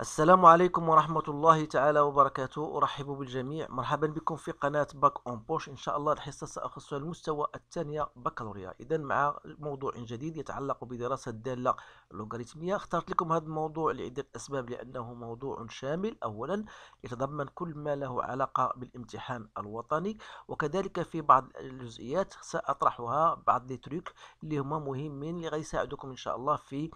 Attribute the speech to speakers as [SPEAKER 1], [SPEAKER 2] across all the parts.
[SPEAKER 1] السلام عليكم ورحمة الله تعالى وبركاته أرحب بالجميع مرحبا بكم في قناة باك أون بوش إن شاء الله الحصة سأخص المستوى الثانية بكالوريا إذا مع موضوع جديد يتعلق بدراسة الدالة اللوغاريتمية اخترت لكم هذا الموضوع لعدة أسباب لأنه موضوع شامل أولا يتضمن كل ما له علاقة بالامتحان الوطني وكذلك في بعض الجزئيات سأطرحها بعض لي تريك اللي هما مهمين اللي غيساعدكم إن شاء الله في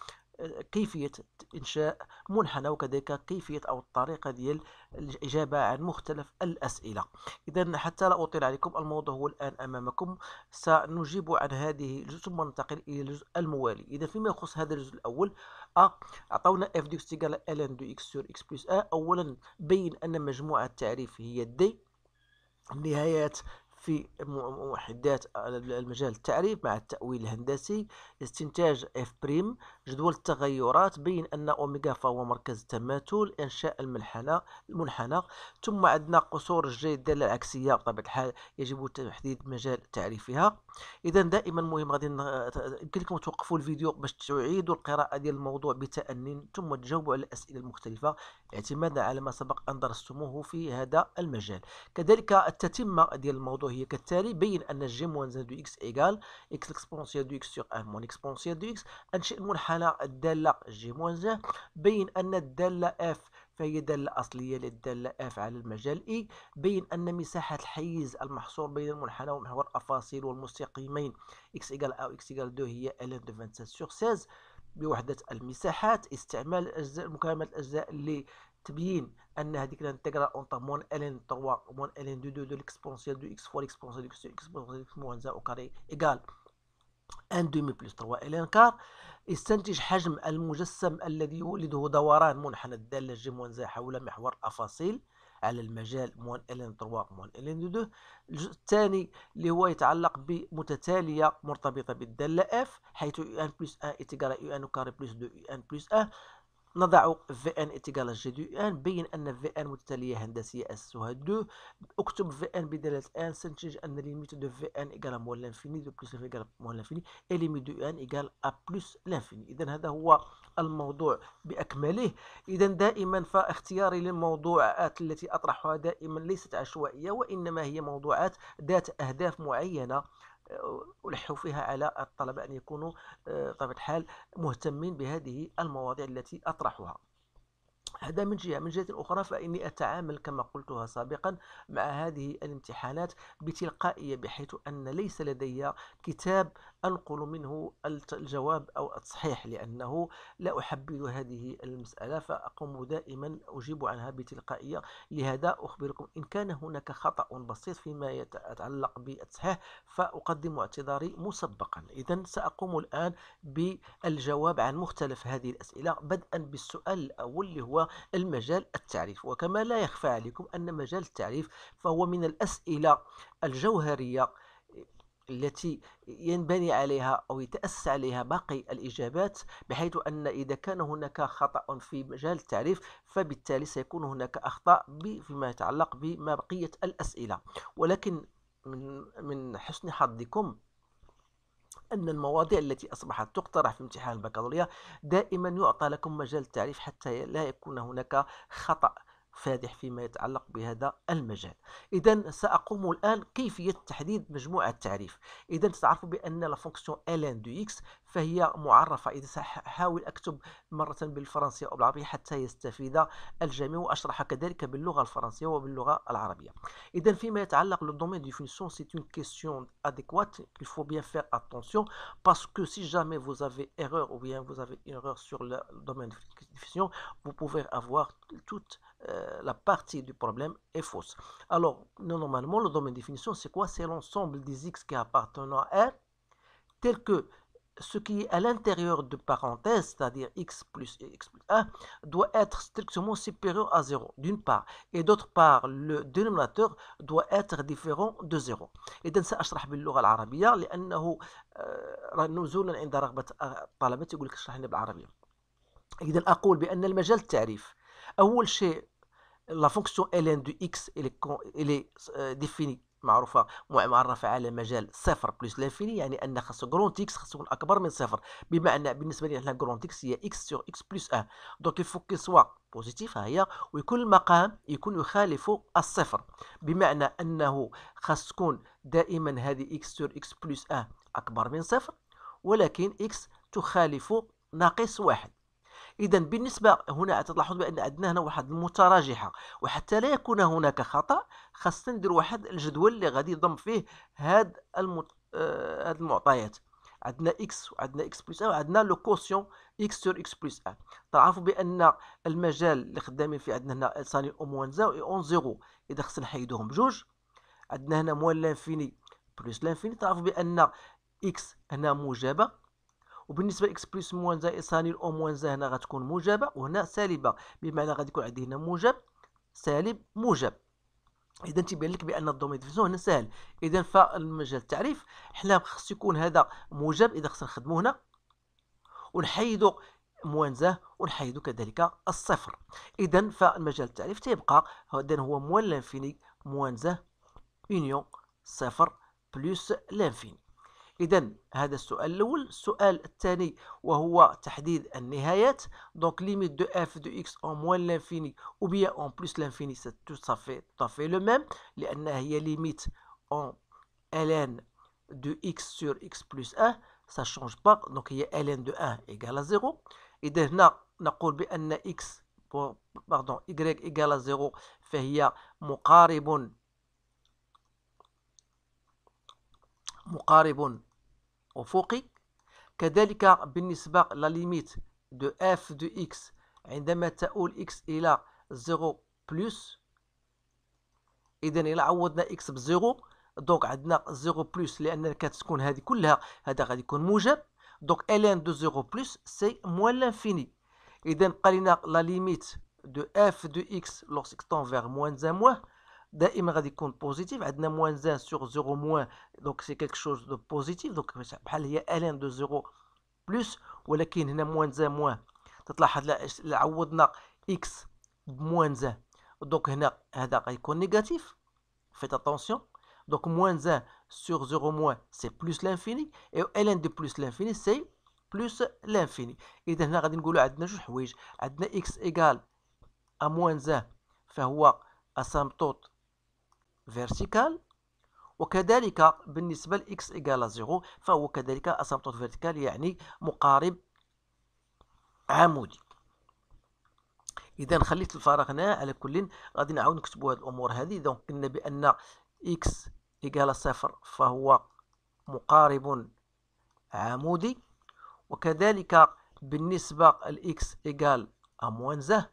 [SPEAKER 1] كيفية إنشاء منحنى وكذلك كيفية أو الطريقة ديال الإجابة عن مختلف الأسئلة إذا حتى لا أطيل عليكم الموضوع هو الآن أمامكم سنجيب عن هذه الجزء ثم ننتقل إلى الجزء الموالي إذا فيما يخص هذا الجزء الأول أ أعطونا اف دي على ln دو اكس سور اكس بلس أ أولا بين أن مجموعة التعريف هي دي النهايات في موحدات المجال التعريف مع التأويل الهندسي استنتاج اف بريم جدول التغيرات بين أن أوميغا فهو مركز تماثل إنشاء المنحنى المنحنى ثم عندنا قصور الجي الدالة العكسية بطبيعة الحال يجب تحديد مجال تعريفها إذا دائما مهم غادي يمكنكم توقفوا الفيديو باش تعيدوا القراءة ديال الموضوع بتأني ثم تجاوبوا على الأسئلة المختلفة اعتمادا على ما سبق أن درستموه في هذا المجال كذلك التتمة ديال الموضوع هي كالتالي بين أن جي موان زد دو إكس إيكال إكس إكسبونسيال دو إكس سور أن موان إكسبونسيال دو إكس أنشئ المنحنى الحالة الدالة جي موان بين أن الدالة اف فهي دالة أصلية للدالة اف على المجال اي e، بين أن مساحة الحيز المحصور بين المنحنى ومحور الأفاصيل والمستقيمين اكس إيكال أو اكس إيكال دو هي ألين دو 27 سوغ سيز بوحدة المساحات استعمال الأجزاء مكامل الأجزاء اللي تبين ان هذيك الانتجرال اونطا مون الين 3 مون الين دو 2 دو ليكسبونسيال دو اكس 4 ليكسبونسيال دو اكس اكسبونسيال دو اكس موان زا او كاري ايكال ان دومي بلس 3 الين كار استنتج حجم المجسم الذي يولده دوران منحنى الدالة موان زا حول محور أفاصيل على المجال موان الين 3 موان الين 2 الجزء الثاني اللي هو يتعلق بمتتالية مرتبطة بالدالة اف حيث يو ان بلس ان يو ان كاري بلس دو يو ان بلس ان نضع في ان جي دو ان بين أن في ان متتالية هندسية أسسها دو أكتب في ان بدالة ان سنتج أن ليميت دو في ان إيكال موال لانفيني دو بلس إيكال موال لانفيني اي ليميت دو ان إيكال أ بلس لانفيني إذا هذا هو الموضوع بأكمله إذا دائما فاختياري للموضوعات التي أطرحها دائما ليست عشوائية وإنما هي موضوعات ذات أهداف معينة ألحوا فيها على الطلبة أن يكونوا آه، طبعا الحال مهتمين بهذه المواضيع التي أطرحها هذا من جهة من جهة أخرى فإني أتعامل كما قلتها سابقا مع هذه الامتحانات بتلقائية بحيث أن ليس لدي كتاب أنقل منه الجواب أو التصحيح لأنه لا أحبذ هذه المسألة فأقوم دائما أجيب عنها بتلقائية لهذا أخبركم إن كان هناك خطأ بسيط فيما يتعلق بالتصحيح فأقدم اعتذاري مسبقا إذا سأقوم الآن بالجواب عن مختلف هذه الأسئلة بدءا بالسؤال الأول اللي هو المجال التعريف وكما لا يخفى عليكم أن مجال التعريف فهو من الأسئلة الجوهرية التي ينبني عليها أو يتأسس عليها باقي الإجابات بحيث أن إذا كان هناك خطأ في مجال التعريف فبالتالي سيكون هناك أخطاء فيما يتعلق بما بقية الأسئلة ولكن من, من حسن حظكم أن المواضيع التي أصبحت تقترح في امتحان البكالوريا دائما يعطى لكم مجال التعريف حتى لا يكون هناك خطأ فادح فيما يتعلق بهذا المجال إذا سأقوم الآن كيفية تحديد مجموعة تعريف إذا تعرفوا بأن لا فونكسيون ln دو إكس فهي معرفة إذا حاول أكتب مرة بالفرنسية أو بالعربية adéquate il faut bien faire attention parce que si jamais vous avez erreur ou bien vous avez une erreur sur le domaine de définition, vous pouvez avoir toute euh, la partie du problème est fausse. Alors, normalement, le domaine de définition, c'est quoi C'est l'ensemble des x qui appartiennent à R, tel que ce qui est à l'intérieur de parenthèse, c'est-à-dire x plus x plus 1, doit être strictement supérieur à 0, d'une part. Et d'autre part, le dénominateur doit être différent de 0. Et ça, je nous إذا de la العربية لأنه نزولا عند رغبة الطلبة يقول لك arabe. Je بالعربية. إذا أقول بأن المجال التعريف أول شيء la fonction ln de x elle est, euh, définie معروفه معرفه على مجال صفر بلس لانفيني يعني ان خاص جرون اكس خاصو يكون اكبر من صفر بمعنى بالنسبه لي احنا جرون اكس هي اكس سور اكس بلس ان دونك يفو كي سوا بوزيتيف هي ويكون المقام يكون يخالف الصفر بمعنى انه خاص تكون دائما هذه اكس سور اكس بلس ان اكبر من صفر ولكن اكس تخالف ناقص واحد اذا بالنسبه هنا تلاحظون بان عندنا هنا واحد المتراجحه وحتى لا يكون هناك خطا خاصنا ندير واحد الجدول اللي غادي يضم فيه هاد المت... آه هاد المعطيات عندنا اكس وعندنا اكس بلس ان وعندنا لو كوسيون اكس سور اكس بلس ان تعرفوا بان المجال اللي خدامين فيه عندنا هنا ثاني او موان زا اي اون زيرو اذا خصنا نحيدوهم بجوج عندنا هنا موان لانفيني بلس لانفيني تعرفوا بان اكس هنا موجبه وبالنسبه لاكس بلس موان زائد صاني او موان زائد هنا غتكون موجبه وهنا سالبه بمعنى غادي يكون عندي هنا موجب سالب موجب اذا تيبان لك بان الدومين ديفيزيون هنا سهل اذا فالمجال التعريف حنا خص يكون هذا موجب اذا خصنا نخدمو هنا ونحيدو موان زاه ونحيدو كذلك الصفر اذا فالمجال التعريف تيبقى هذا هو موان لانفيني موان زاه يونيون صفر بلس لانفيني إذا هذا السؤال الأول السؤال الثاني وهو تحديد النهايات دونك ليميت دو اف دو اكس او موان لانفيني أو بيان اون بلوس لانفيني سي تو صافي لو ميم لان هي ليميت اون ln دو اكس سور اكس بلس 1 سا شونج با دونك هي ln دو 1 ايغال ا 0 إذا هنا نقول بأن x باردون y ا 0 فهي مقارب مقارب أفقي كذلك بالنسبة لا ليميت دو اف دو اكس عندما تؤول اكس إلى 0 بلس إذا الى عوضنا اكس ب 0 دونك عندنا 0 بلس لأن كتكون هذه كلها هذا غادي يكون موجب دونك ln دو 0 بلس سي موان لانفيني إذا بقى لنا لا ليميت دو اف دو اكس لوغسيك طون فيغ موان زان موان دائما غادي يكون بوزيتيف عندنا موان زان سيغ زيرو موان دونك سي كيك شوز دو بوزيتيف دونك بحال هي الان دو زيرو بلوس ولكن هنا موان زان موان تتلاحظ لا عوضنا اكس بموان زان دونك هنا هذا غيكون نيجاتيف فيت اتونسيون دونك موان زان سيغ زيرو موان سي بلوس لانفيني و الان دو بلوس لانفيني سي بلوس لانفيني اذا هنا غادي نقولو عندنا جوج حوايج عندنا اكس ايكال ا موان زان فهو اسامبتوت فيرتيكال وكذلك بالنسبة ل x إيجال زيرو فهو كذلك أسمطوط فيرتيكال يعني مقارب عمودي إذا خليت الفراغ هنا على كل غادي نعاود نكتبو هاد الأمور هذه إذا قلنا بأن x إيكالا صفر فهو مقارب عمودي وكذلك بالنسبة ل x إيكال موانزه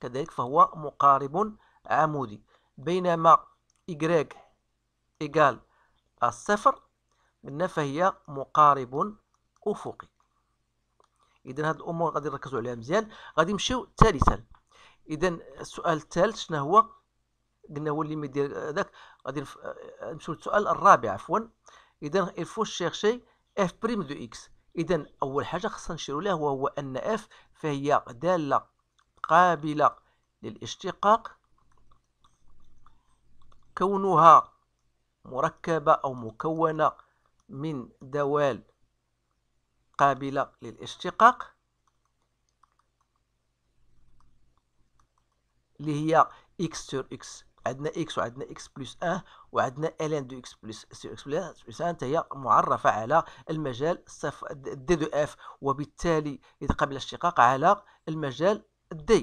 [SPEAKER 1] كذلك فهو مقارب عمودي بينما إيكغيك إيجال الصفر قلنا فهي مقارب أفقي إذا هاد الأمور غادي نركزوا عليها مزيان غادي نمشيو ثالثا إذا السؤال الثالث شنو هو قلنا هو اللي مدير هذاك غادي نمشيو للسؤال الرابع عفوا إذا الفو شيرشي اف بريم دو اكس إذا أول حاجة خصنا نشيرو لها وهو أن اف فهي دالة قابلة للاشتقاق كونها مركبة أو مكونة من دوال قابلة للاشتقاق اللي هي x sur x عندنا x وعندنا x plus 1 وعندنا ln دو x plus sur x plus 1 هي معرفة على المجال صف d دو f وبالتالي قبل الاشتقاق على المجال d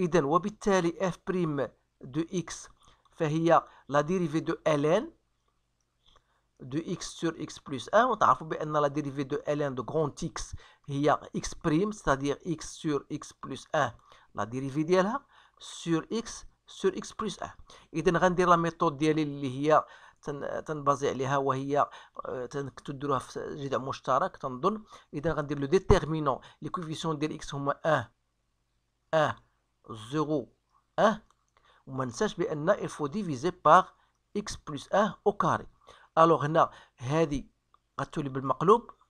[SPEAKER 1] إذا وبالتالي f بريم دو x فهي لا ديريفي دو ln de x sur x plus 1 ونتعرفوا بان لا ديريفي دو ln de grand x هي x بريم c'est-à-dire x sur x plus 1 la dérivée de ديالها sur x sur x plus 1 اذا غندير لا ميثود ديالي اللي هي تنبازي عليها وهي est في جذع مشترك تنظن اذا غندير لو ديتيرمينون لي كوفيسيون ديال هما 1 1 0 1 on sache il faut diviser par x plus 1 au carré. Alors,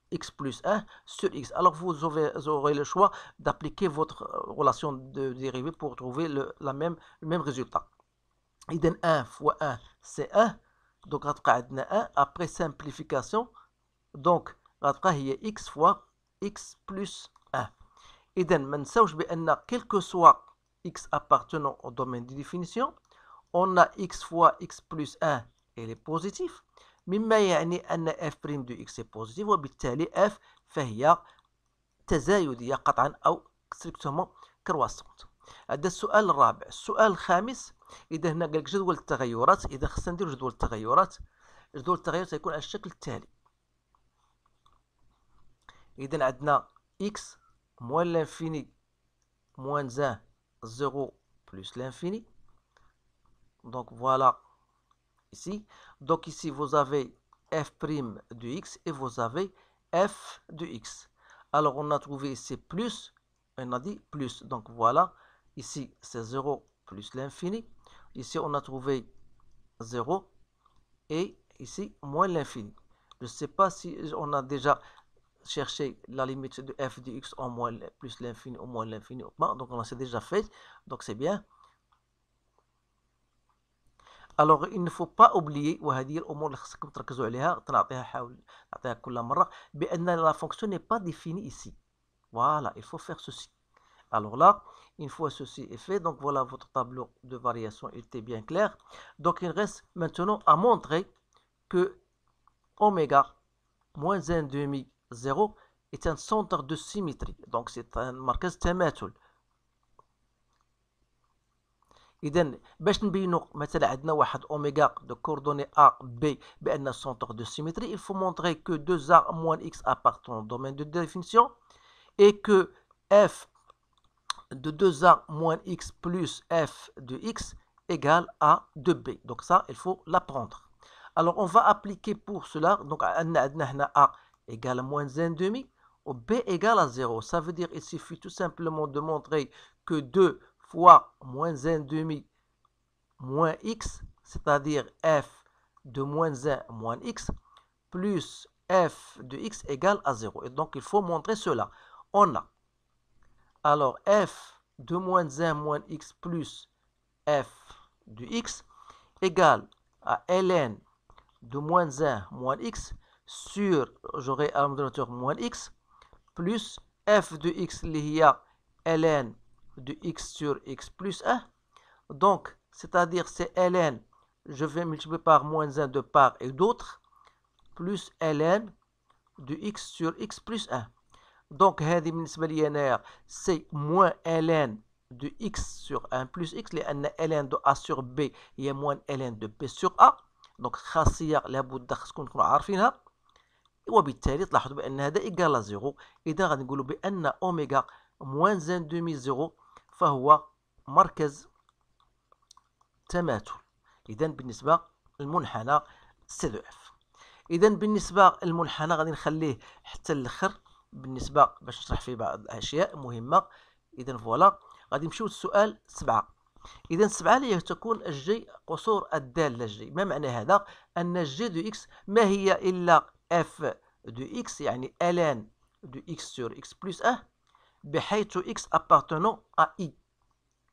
[SPEAKER 1] x plus 1 sur x. Alors, vous aurez, le choix d'appliquer votre euh, relation de dérivée pour trouver le, même, résultat. إذن 1 fois 1, c'est 1. Donc, on a 1. Après simplification, donc, on a x fois x plus 1. إذن ما نساوش بأن quel que soit x appartenant au domaine de définition on a x fois x plus 1 est بوزيتيف مما يعني أن f' دو x بوزيتيف وبالتالي f فهي تزايدية قطعا أو ستريكتومون كرواسونت هذا السؤال الرابع السؤال الخامس إذا هنا قال جدول التغيرات إذا خصنا نديرو جدول التغيرات جدول التغيرات سيكون على الشكل التالي إذا عندنا x موان لانفيني موان زان 0 plus l'infini. Donc voilà ici. Donc ici, vous avez f' prime du x et vous avez f du x. Alors on a trouvé ici plus, on a dit plus. Donc voilà, ici c'est 0 plus l'infini. Ici on a trouvé 0 et ici moins l'infini. Je ne sais pas si on a déjà chercher la limite de f de x en moins plus l'infini au moins l'infini au moins. Donc on l'a déjà fait, donc c'est bien. alors il ne faut pas oublier on va dire au moins la fonction n'est pas كل ici voilà il faut faire ceci alors là une fois ceci est fait donc voilà votre tableau de variation était bien clair donc il reste maintenant à montrer que oméga moins 1 demi 0 est un centre de symétrie. Donc c'est un مركز Et donc, باش نبينوا مثلا عندنا واحد اوميغا دو كوردوني ا بي بان centre de symétrie il faut montrer que 2a moins x appartient au domaine de définition et que f de 2a moins x plus f de x égale à 2b donc ça il faut l'apprendre alors on va appliquer pour cela donc عندنا هنا a égale à moins demi, ou b égale à 0. Ça veut dire qu'il suffit tout simplement de montrer que 2 fois moins 1,5 moins x, c'est-à-dire f de moins 1 moins x, plus f de x égale à 0. Et donc, il faut montrer cela. On a alors f de moins 1 moins x plus f de x égale à ln de moins 1 moins x sur, j'aurai un dénominateur moins x, plus f de x, a ln de x sur x plus 1. Donc, c'est-à-dire c'est ln, je vais multiplier par moins 1 de part et d'autre, plus ln de x sur x plus 1. Donc, c'est moins ln de x sur 1 plus x, ln de a sur b, il y a moins ln de b sur a. Donc, la ln de ce sur a وبالتالي تلاحظوا بان هذا ايكال زيرو اذا غادي نقولوا بان اوميغا موان زان دومي زيرو فهو مركز تماثل اذا بالنسبه للمنحنى سي دو اف اذا بالنسبه للمنحنى غادي نخليه حتى الاخر بالنسبه باش نشرح فيه بعض الاشياء مهمه اذا فوالا غادي نمشيو للسؤال سبعة اذا سبعة لا تكون الجي قصور الداله جي ما معنى هذا ان جي دو اكس ما هي الا f de x يعني ln de x sur x plus 1 بحيث x appartenant à i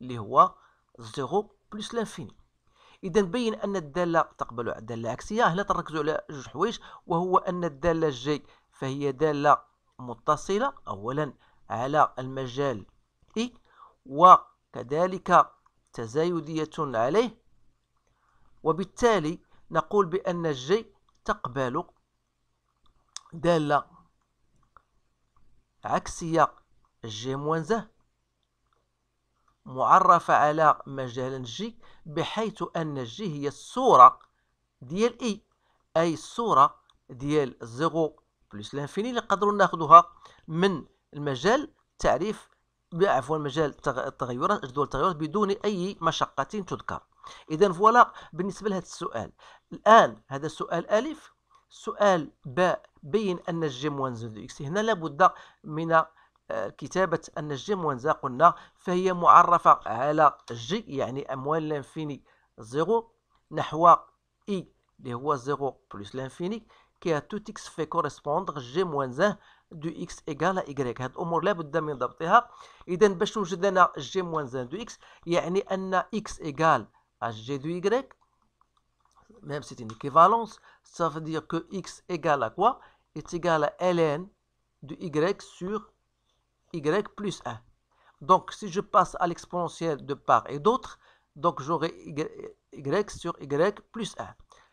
[SPEAKER 1] اللي هو 0 بلس لانفيني اذا بين ان الداله تقبل الداله عكسيه هنا تركزوا على جوج حوايج وهو ان الداله جي فهي داله متصله اولا على المجال اي وكذلك تزايديه عليه وبالتالي نقول بان جي تقبل دالة عكسية جي موان زه معرفة على مجال جي بحيث أن جي هي الصورة ديال إي أي الصورة ديال زيغو بلس لانفيني اللي نقدروا ناخدوها من المجال تعريف عفوا مجال التغيرات جدول التغيرات بدون أي مشقة تذكر إذا فوالا بالنسبة لهذا السؤال الآن هذا سؤال ألف سؤال باء بين أن الجموانزا دو إكس هنا لابد من آه، كتابة أن الجموانزا قلنا فهي معرفة على جي يعني أموال لانفيني زيرو نحو إي e، اللي هو زيرو بلس لانفيني كي توت إكس في كوريسبوندغ جي موانزا دو إكس إيكال إيكغيك هاد الأمور لابد من ضبطها إذا باش نوجد لنا جي زان دو إكس يعني أن إكس إيكال ا جي دو إيكغيك ميم سيت ان ايكيفالونس équivalence, دير كو اكس ايكال ا كوا est égal à ln de y sur y plus 1. Donc, si je passe à l'exponentielle de part et d'autre, donc j'aurai y sur y plus 1.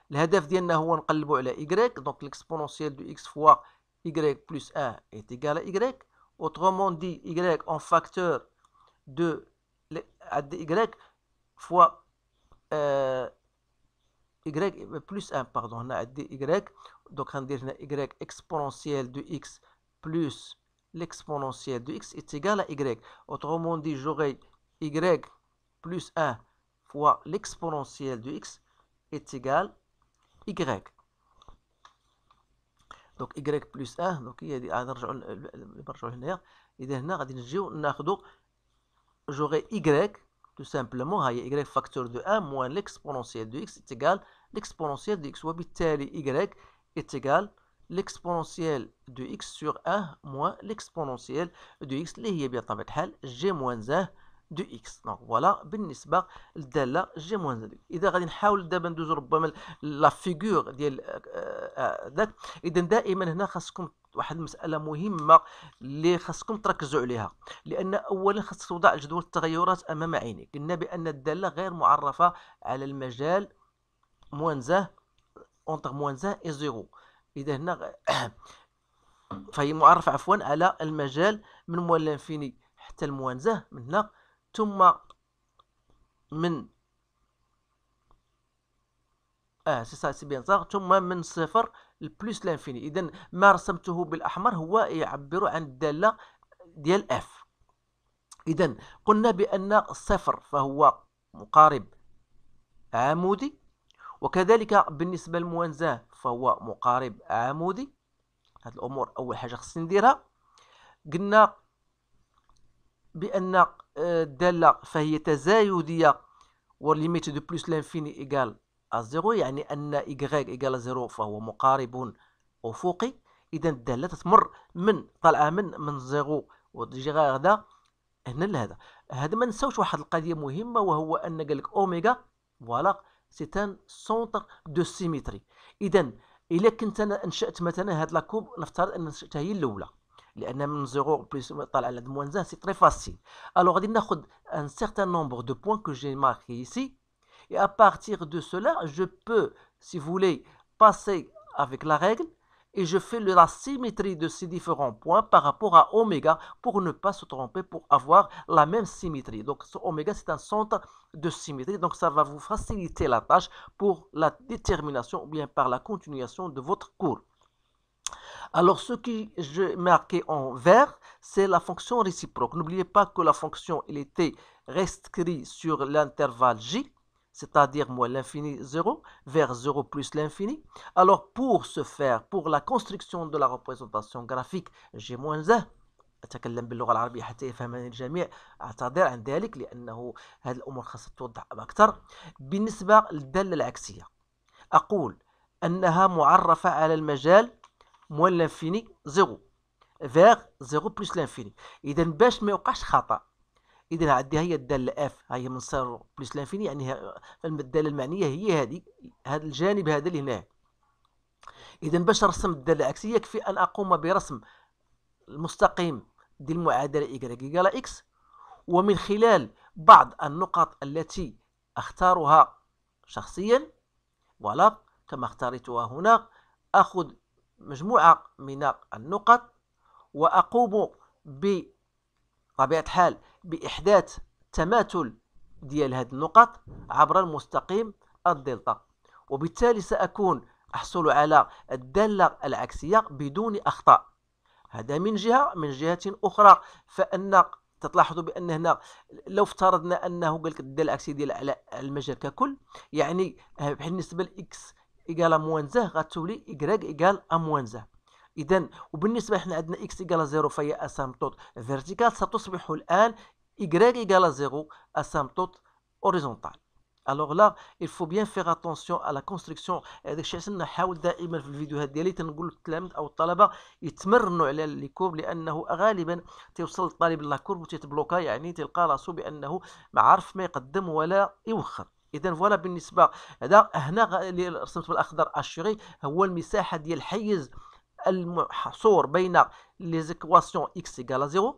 [SPEAKER 1] L'hadef ديالنا le نقلبوا على y donc l'exponentielle de x fois y plus 1 est égal à y autrement dit y en facteur de y fois euh, y plus 1 pardon on a y donc on que y exponentielle de x plus l'exponentielle de x est égal à y. Autrement dit, j'aurai y plus 1 fois l'exponentielle de x est égal à y. Donc, y 1. Donc, il y y a des هنا j'aurai y tout simplement hein, y facteur de 1 moins l'exponentielle de x est égal l'exponentielle de x y est égal l'exponentielle de x sur 1 moins l'exponentielle de x اللي هي بطبيعة الحال g moins 1 دو اكس دونك فوالا بالنسبه للداله جي موان زد اذا غادي نحاول دابا ندوزو ربما لا فيغور ديال آه، آه، ذاك اذا دائما هنا خاصكم واحد المساله مهمه اللي خاصكم تركزوا عليها لان اولا خاصك توضع جدول التغيرات امام عينيك قلنا بان الداله غير معرفه على المجال موانزه اونتر موان زان اي زيرو اذا هنا فهي معرفة عفوا على المجال من موان لانفيني حتى الموان زان من هنا ثم من اه سي سا سي بيان صار ثم من صفر لبلوس لانفيني اذا ما رسمته بالاحمر هو يعبر عن الداله ديال اف اذا قلنا بان الصفر فهو مقارب عمودي وكذلك بالنسبة للموانزاه فهو مقارب عمودي هاد الأمور أول حاجة خصني نديرها قلنا بأن آه، الدالة فهي تزايدية والليميت دو بلوس لانفيني إيكال الزيرو يعني أن إيكغيك إيكال زيرو فهو مقارب أفقي إذا الدالة تتمر من طالعة من من زيرو وتجي هذا هنا لهذا هذا ما نساوش واحد القضية مهمة وهو أن قال لك أوميغا فوالا c'est un centre de symétrie. donc, il a que si j'ai créé maintenant cette la courbe, l'faisant que je l'ai la l'oula, parce que de 0 plus est pas là à Alors, on va prendre un certain nombre de points que j'ai marqués ici et à partir de cela, je peux, si vous voulez, passer avec la règle et je fais la symétrie de ces différents points par rapport à oméga pour ne pas se tromper, pour avoir la même symétrie. Donc oméga c'est un centre de symétrie, donc ça va vous faciliter la tâche pour la détermination ou bien par la continuation de votre cours. Alors ce que j'ai marqué en vert, c'est la fonction réciproque. N'oubliez pas que la fonction elle était restreinte sur l'intervalle J c'est-à-dire moins l'infini 0, vers 0 plus l'infini. Alors pour ce faire, pour la construction de la représentation graphique j'ai moins 1 أتكلم باللغة العربية حتى يفهمني الجميع أعتذر عن ذلك لأنه هذه الأمور خاصة توضح أكثر بالنسبة للدالة العكسية أقول أنها معرفة على المجال موان لانفيني زيرو فيغ زيرو بلس لانفيني إذا باش ما يوقعش خطأ اذا عندي هي الداله اف هي من صار بلس لانفيني يعني الداله المعنيه هي هذه هذا الجانب هذا اللي هنا اذا باش نرسم الداله العكسيه يكفي ان اقوم برسم المستقيم ديال المعادله y على إكس ومن خلال بعض النقط التي اختارها شخصيا ولا كما اختارتها هنا اخذ مجموعه من النقط واقوم بطبيعه الحال بإحداث تماثل ديال هذه النقط عبر المستقيم الدلتا وبالتالي سأكون أحصل على الدالة العكسية بدون أخطاء هذا من جهة من جهة أخرى فأن تلاحظوا بأن هنا لو افترضنا أنه قال لك الدالة العكسية ديال على المجال ككل يعني بالنسبة لإكس إيكال موان زه غتولي إكراك إيكال موان زه اذا وبالنسبه احنا عندنا اكس ايكال زيرو فهي اسامبتوت فيرتيكال ستصبح الان y égale زيرو اسامبتوت اوريزونتال الوغ لا الفو بيان فيغ اتونسيون على كونستركسيون هذاك الشيء عشان نحاول دائما في الفيديوهات ديالي تنقول للتلاميذ او الطلبه يتمرنوا على لي كورب لانه غالبا تيوصل الطالب لا كورب وتيتبلوكا يعني تلقى راسو بانه ما عارف ما يقدم ولا يوخر اذا فوالا بالنسبه هذا هنا اللي رسمت بالاخضر اشيغي هو المساحه ديال الحيز المحصور بين لي زيكواسيون اكس ايجال 0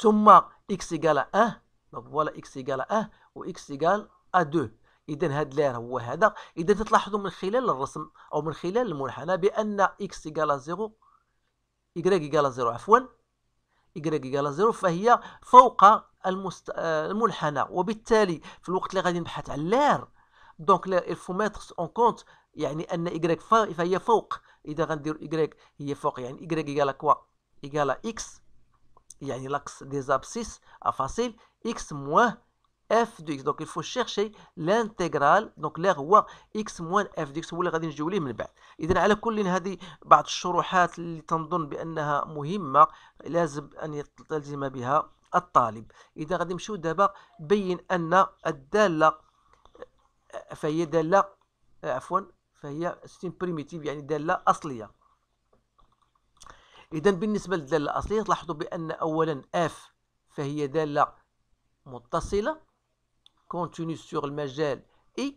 [SPEAKER 1] ثم اكس ايجال 1 دونك فوالا اكس ايجال 1 و اكس ايجال 2 اذا هاد لير هو هذا اذا تلاحظوا من خلال الرسم او من خلال المنحنى بان اكس ايجال 0 يكراك ايجال 0 عفوا يكراك ايجال 0 فهي فوق المست... المنحنى وبالتالي في الوقت اللي غادي نبحث على لير دونك لير faut ميتر اون كونت يعني ان y فهي فوق اذا غندير ايغريك هي فوق يعني ايغريك ايكال كوا ايكال اكس يعني لاكس دي زابسيس افاسيل اكس موان اف دو اكس دونك الفو شيرشي لانتيغرال دونك لا هو اكس موان اف دو اكس هو اللي غادي نجيو ليه من بعد اذا على كل هذه بعض الشروحات اللي تنظن بانها مهمه لازم ان يلتزم بها الطالب اذا غادي نمشيو دابا بين ان الداله فهي داله عفوا une primitive, c'est la Donc, ستيم بريميتيف يعني داله اصليه اذا بالنسبه للداله الاصليه de f est اف فهي داله continue sur le المجال i,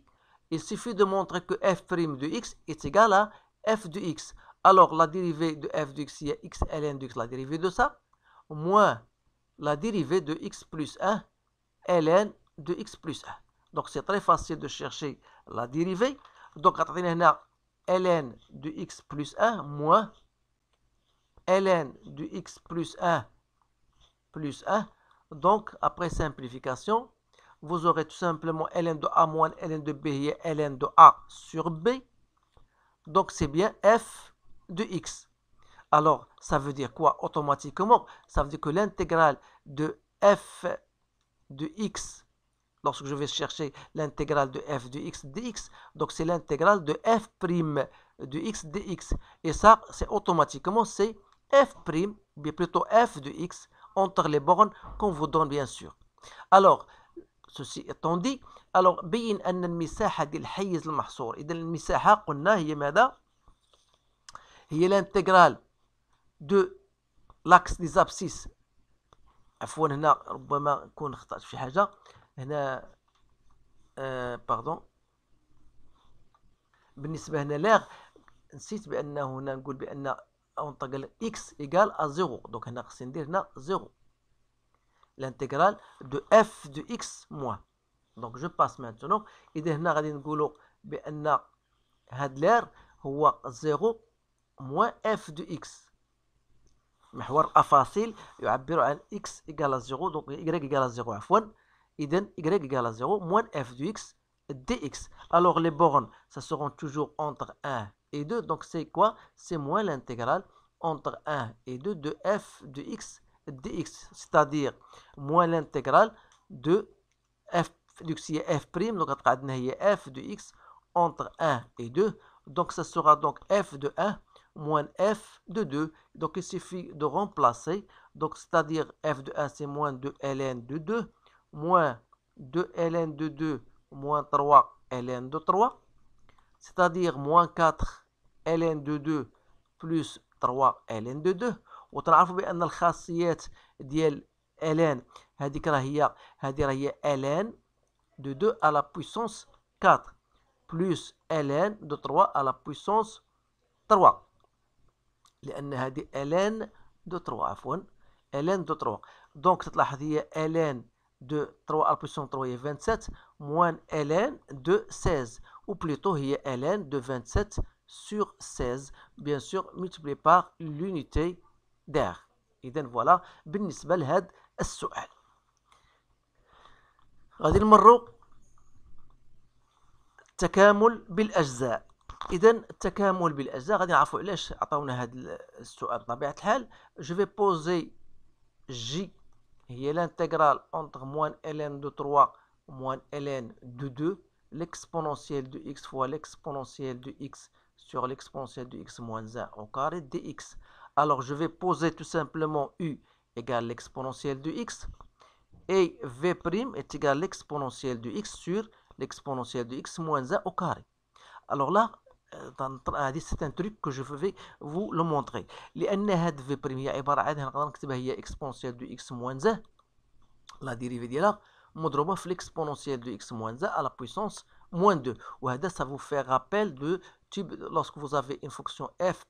[SPEAKER 1] il suffit de montrer que f' de x est égal à f de x. Alors la dérivée de f de x, x ln de x, la dérivée de ça, moins la dérivée de x plus 1 ln de x plus 1. Donc c'est très facile de chercher la dérivée. Donc, غتعطينا هنا ln de x plus 1 moins ln de x plus 1 plus 1. Donc, après simplification, vous aurez tout simplement ln de a moins ln de b, et ln de a sur b. Donc, c'est bien f de x. Alors, ça veut dire quoi automatiquement Ça veut dire que l'intégrale de f de x lorsque je vais chercher l'intégrale de f de x dx, donc c'est l'intégrale de f' de x dx. Et ça, c'est automatiquement, c'est f', mais plutôt f de x, entre les bornes qu'on vous donne bien sûr. Alors, ceci étant dit, alors, بين أن l'intégrale ديال الحيز المحصور، abscisses. المساحة هنا باردون آه، بالنسبه هنا لاغ نسيت بان هنا نقول بان اونطق اكس ايكال ا زيرو دونك هنا خصني ندير هنا زيرو لانتيغرال دو اف دو اكس موان دونك جو باس مانتونو اذا هنا غادي نقولو بان هاد لير هو زيرو موان اف دو اكس محور افاصيل يعبر عن اكس ايكال زيرو دونك ايكغيك ايكال زيرو عفوا Idem, y égale à 0 moins f de x dx. Alors les bornes, ça seront toujours entre 1 et 2. Donc c'est quoi C'est moins l'intégrale entre 1 et 2 de f de x dx. C'est-à-dire moins l'intégrale de f donc x, f prime. Donc f de x entre 1 et 2. Donc ça sera donc f de 1 moins f de 2. Donc il suffit de remplacer. Donc c'est-à-dire f de 1 c'est moins 2 ln de 2 moins 2 ln de 2 moins 3 ln de 3, c'est-à-dire moins 4 ln de 2 plus 3 ln de 2 Autre alphabet, الخاصيات ديال ln هذيك راه هي هذه راه ln de 2 à la puissance 4 plus ln de 3 à la puissance 3 لأن هذه ln de 3 عفوا ln de 3 دونك تلاحظ هي ln de 3 à puissance 3 est 27 moins ln de 16. Ou plutôt, il y a ln de 27 sur 16. Bien sûr, multiplié par l'unité d'air. Et donc voilà, بالنسبة le السؤال. غادي نمروا التكامل بالاجزاء اذا التكامل بالاجزاء غادي نعرفوا علاش عطاونا هذا السؤال بطبيعه الحال جو في بوزي جي il y a l'intégrale entre moins ln de 3 moins ln de 2, l'exponentielle de x fois l'exponentielle de x sur l'exponentielle de x moins 1 au carré dx. Alors je vais poser tout simplement u égale l'exponentielle de x et v' est égal à l'exponentielle de x sur l'exponentielle de x moins 1 au carré. Alors là, c'est un truc que je vais vous le montrer. L'année de V', x moins 1. La dérivée est là. Je de x z à la puissance moins 2. Ça vous fait rappel de lorsque vous avez une fonction f'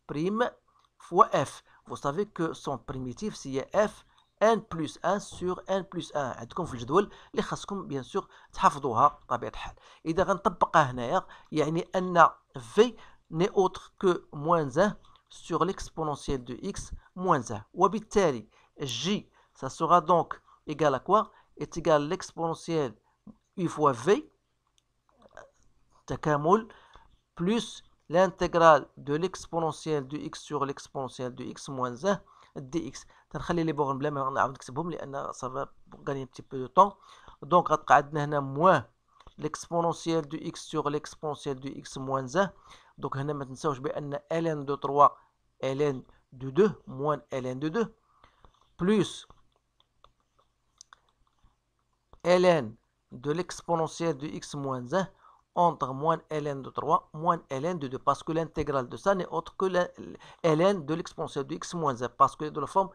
[SPEAKER 1] fois f. Vous savez que son primitif, c'est f. n بلس 1 سور n بلس 1 عندكم في الجدول اللي خاصكم بيان سور تحفظوها بطبيعة الحال إذا غنطبقها هنايا يعني أن في ني اوتر كو موان 1 سور ليكسبونونسيال دو اكس موان 1 وبالتالي جي سا سوغا دونك égal à quoi est égal فوا في تكامل plus l'intégrale دو l'exponentielle دو إكس sur l'exponentielle دو إكس موان 1 دي اكس تنخلي لي بوغن بلا ما نعاود نكتبهم لان صافا غاني بتي بو دو طون دونك غتبقى عندنا هنا موان ليكسبونونسيال دو اكس سور ليكسبونونسيال دو اكس موان زاه دونك هنا ما تنساوش بان ln دو 3 ln دو 2 موان ln دو 2 بلوس ln de l'exponentielle de x moins 1 entre moins ln de 3 moins ln de 2 parce que l'intégrale de ça n'est autre que ln de l'exponentielle de x moins 1 parce que de la forme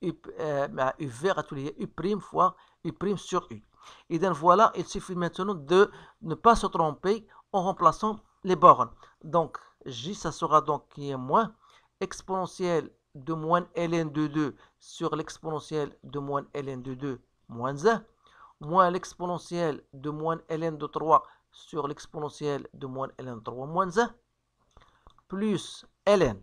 [SPEAKER 1] u, euh, uv bah, u' fois u' sur u. Et donc voilà, il suffit maintenant de ne pas se tromper en remplaçant les bornes. Donc j ça sera donc qui est moins exponentielle de moins ln de 2 sur l'exponentielle de moins ln de 2 moins 1 moins l'exponentielle de moins ln de 3 sur l'exponentielle de moins ln 3 moins 1 plus ln.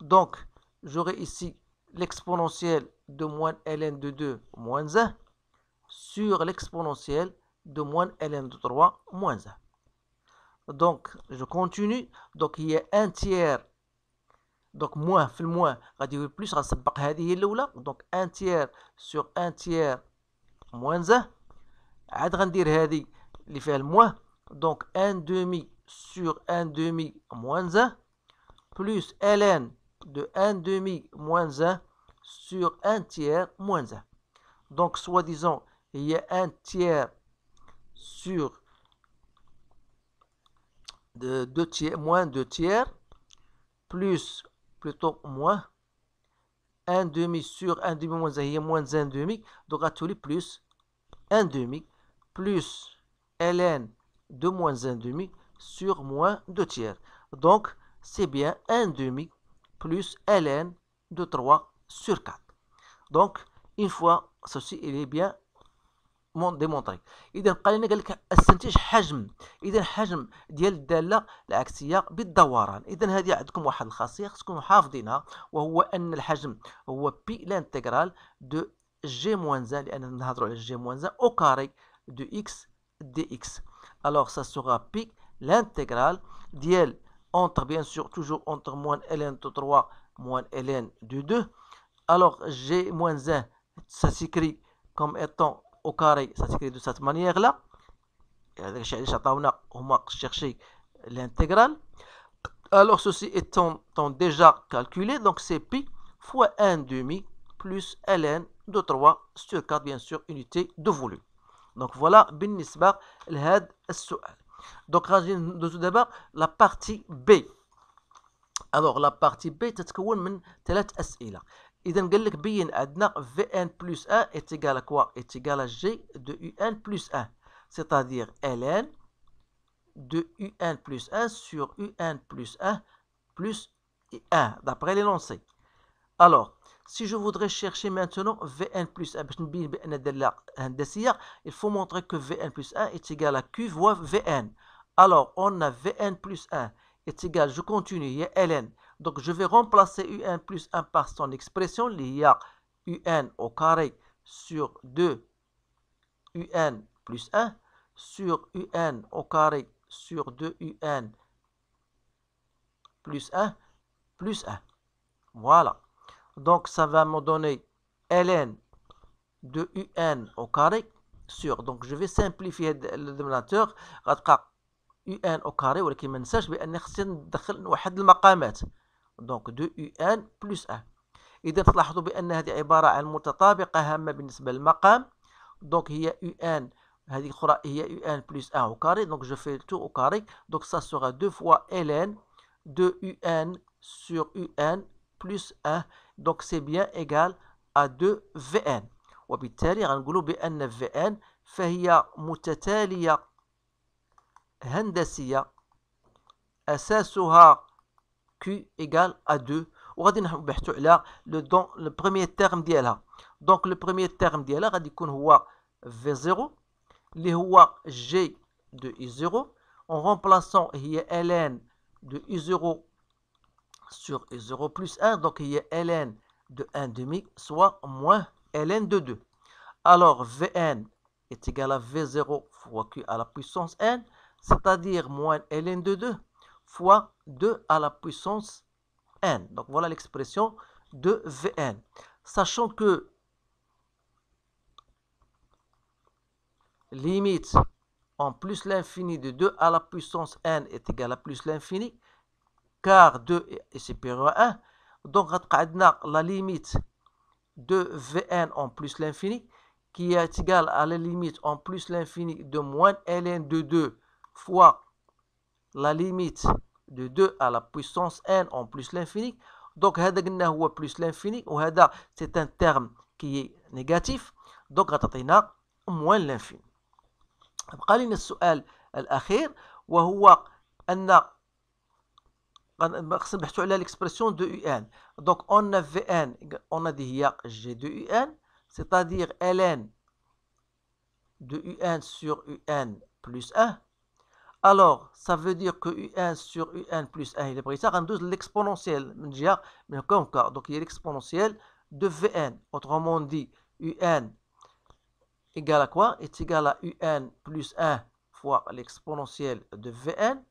[SPEAKER 1] Donc, j'aurai ici l'exponentielle de moins ln de 2 moins 1 sur l'exponentielle de moins ln de 3 moins 1. Donc, je continue. Donc, il y a un tiers. Donc, moins, fait moins, plus, donc un tiers sur un tiers moins 1. عاد il le moins. Donc 1 demi sur 1 demi moins 1 plus ln de 1 demi moins 1 sur 1 tiers moins 1. Donc, soi-disant, il y a 1 tiers sur 2 tiers, moins 2 tiers, plus, plutôt moins, 1 demi sur 1 demi moins 1, il y a moins 1 demi, donc à tous les plus 1 demi, plus ln de moins 1 demi sur moins 2 tiers. Donc, c'est bien 1 demi plus ln de 3 sur 4. Donc, une fois ceci, il est bien ديمونطري اذا قال لنا قال لك استنتج حجم اذا حجم ديال الداله العكسيه بالدوران اذا هذه عندكم واحد الخاصيه خصكم حافظينها وهو ان الحجم هو بي لانتيغرال دو جي موان زان لأننا نهضروا على جي موان زان او كاري دو اكس dx. Alors, ça sera pi l'intégrale d'L entre, bien sûr, toujours entre moins ln de 3 moins ln de 2. Alors, g moins 1, ça s'écrit comme étant au carré, ça s'écrit de cette manière-là. On va chercher l'intégrale. Alors, ceci étant, déjà calculé, donc c'est pi fois 1 demi plus ln de 3 sur 4, bien sûr, unité de volume. Donc voilà, bin nisbar السؤال. Donc, Donc tout d'abord la partie B. Alors la partie B تتكون من ثلاث أسئلة. إذا قال لك بين عندنا VN plus 1 est égal à quoi Est égal à G de UN plus 1. C'est-à-dire LN de UN plus 1 sur UN plus 1 plus 1 d'après l'énoncé. Alors, si je voudrais chercher maintenant Vn plus 1, il faut montrer que Vn plus 1 est égal à Q fois Vn. Alors, on a Vn plus 1 est égal, je continue, il y a Ln. Donc, je vais remplacer Un plus 1 par son expression, il y a Un au carré sur 2 Un plus 1 sur Un au carré sur 2 Un plus 1 plus 1. Voilà. Donc ça va me donner ln de un au carré sur. Donc je vais simplifier le dénominateur. un au carré ولكن mais ننساش بان خصني ندخل واحد المقامات. Donc de un plus 1. إذا تلاحظوا بأن هذه عبارة عن متطابقة هامة بالنسبة للمقام دونك هي يو ان هذه الأخرى هي يو ان بلس ان أو كاري دونك جو في تو أو كاري دونك سا سوغا دو فوا ال ان دو يو ان سور يو ان بلس ان دونك سي بيان ايغال ا دو في vn وبالتالي غنقولوا بان في ان فهي متتاليه هندسيه اساسها كي ايغال ا دو وغادي نبحثوا على لو دون لو بروميير تيرم ديالها دونك لو بروميير تيرم ديالها غادي يكون هو في زيرو اللي هو جي دو اي زيرو اون رومبلاسون هي ال ان دو اي زيرو sur 0 plus 1. Donc, il y a ln de 1 demi, soit moins ln de 2. Alors, Vn est égal à V0 fois Q à la puissance n, c'est-à-dire moins ln de 2 fois 2 à la puissance n. Donc, voilà l'expression de Vn. Sachant que limite en plus l'infini de 2 à la puissance n est égal à plus l'infini, car 2 est supérieur à 1. Donc, la limite de Vn en plus l'infini, qui est égale à la limite en plus l'infini de moins ln de 2 fois la limite de 2 à la puissance n en plus l'infini. Donc, plus l'infini, ou c'est un terme qui est négatif. Donc, moins l'infini. بقى a السؤال وهو l'expression de un. Donc on a VN, on a dit ان G de Un, c'est-à-dire LN de un sur un plus 1, alors ça veut dire que un sur un plus 1, il est pris ça, on l'exponentielle. Donc il y a l'exponentielle de vn. Autrement dit, un égale à quoi Est égal à un plus 1 fois l'exponentielle de vn,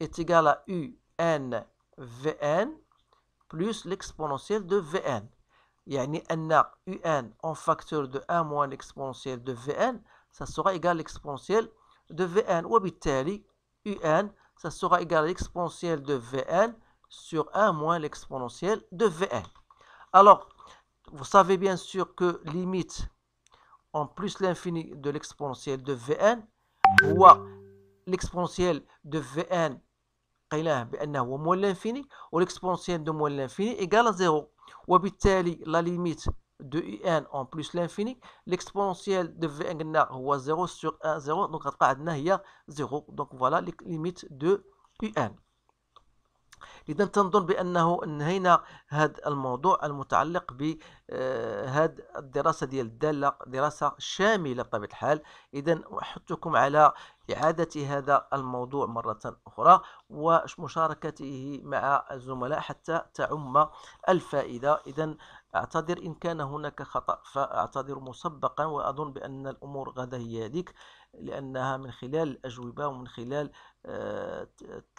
[SPEAKER 1] est égal à u n vn plus l'exponentielle de vn. il يعني a un en facteur de 1 moins l'exponentielle de vn, ça sera égal à l'exponentielle de vn. bien un, ça sera égal à l'exponentielle de vn sur 1 moins l'exponentielle de vn. Alors, vous savez bien sûr que limite en plus l'infini de l'exponentielle de vn, ou l'exponentielle de vn قيلاه بأنه هو مول لانفيني والإكسبونسيال دو مول لانفيني إيكال زيرو وبالتالي لا ليميت دو اي ان اون بلس لانفيني ليكسبونسيال دو في ان قلنا هو زيرو سور ان زيرو دونك غتبقى عندنا هي زيرو دونك فوالا ليميت دو اي ان اذا تنظن بانه انهينا هذا الموضوع المتعلق بهذا آه، الدراسه ديال الداله دراسه شامله بطبيعه الحال اذا احثكم على إعادة هذا الموضوع مرة أخرى ومشاركته مع الزملاء حتى تعم الفائدة إذا أعتذر إن كان هناك خطأ فأعتذر مسبقا وأظن بأن الأمور غدا هي هذيك لأنها من خلال الأجوبة ومن خلال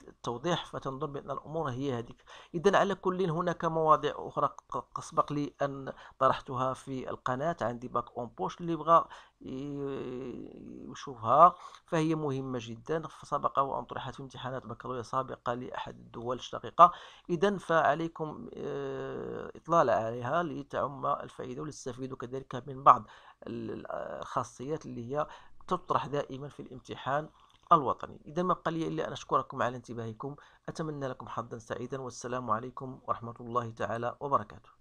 [SPEAKER 1] التوضيح آه، فتنظر بأن الأمور هي هذيك إذا على كل هناك مواضيع أخرى سبق لي أن طرحتها في القناة عندي باك أون بوش اللي بغى يشوفها فهي مهمة جدا فسبق وأن طرحت في امتحانات بكالوريا سابقة لأحد الدول الشقيقة إذا فعليكم آه، إطلال عليها لتعم الفائدة ولتستفيدوا كذلك من بعض الخاصيات اللي هي تطرح دائما في الامتحان الوطني إذا ما بقى لي إلا أن أشكركم على انتباهكم أتمنى لكم حظا سعيدا والسلام عليكم ورحمة الله تعالى وبركاته